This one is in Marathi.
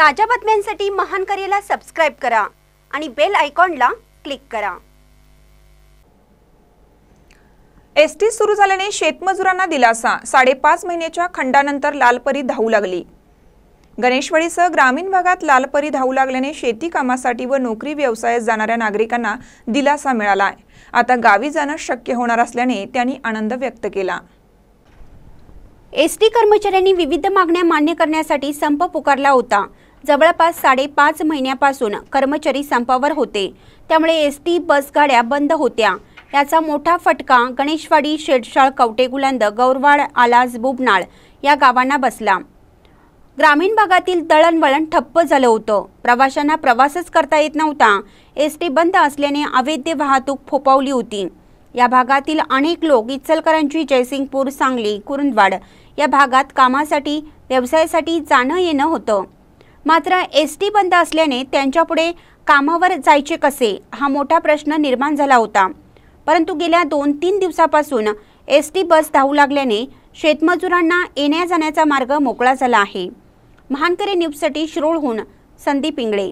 ताज्या बातम्यांसाठी महान करेला सबस्क्राईब करा आणि बेल आयकॉनला क्लिक करा एसटी सुरू झाल्याने शेतमजुरांना दिलासा साडेपाच महिन्याच्या खंडानंतर लालपरी धावू लागली गणेशवाडीसह ग्रामीण भागात लालपरी धावू लागल्याने शेती कामासाठी व नोकरी व्यवसायात जाणाऱ्या नागरिकांना दिलासा मिळाला आता गावी जाणं शक्य होणार असल्याने त्यांनी आनंद व्यक्त केला एसटी कर्मचाऱ्यांनी विविध मागण्या मान्य करण्यासाठी संप पुकारला होता जवळपास साडेपाच महिन्यापासून कर्मचारी संपावर होते त्यामुळे एस टी बसगाड्या बंद होत्या याचा मोठा फटका गणेशवाडी शेडशाळ कवटेगुलंद गौरवाड आलाज बुबनाळ या गावांना बसला ग्रामीण भागातील दळणवळण ठप्प झालं होतं प्रवाशांना प्रवासच करता येत नव्हता एस टी बंद असल्याने अवैध वाहतूक फोपावली होती या भागातील अनेक लोक इचलकरांची जयसिंगपूर सांगली कुरुंदवाड या भागात कामासाठी व्यवसायासाठी जाणं येणं होतं मात्र एस टी बंद असल्याने त्यांच्यापुढे कामावर जायचे कसे हा मोठा प्रश्न निर्माण झाला होता परंतु गेल्या दोन तीन दिवसापासून एस टी बस धावू लागल्याने शेतमजुरांना येण्या जाण्याचा मार्ग मोकळा झाला आहे महानकरी न्यूजसाठी शिरोळहून संदीप इंगळे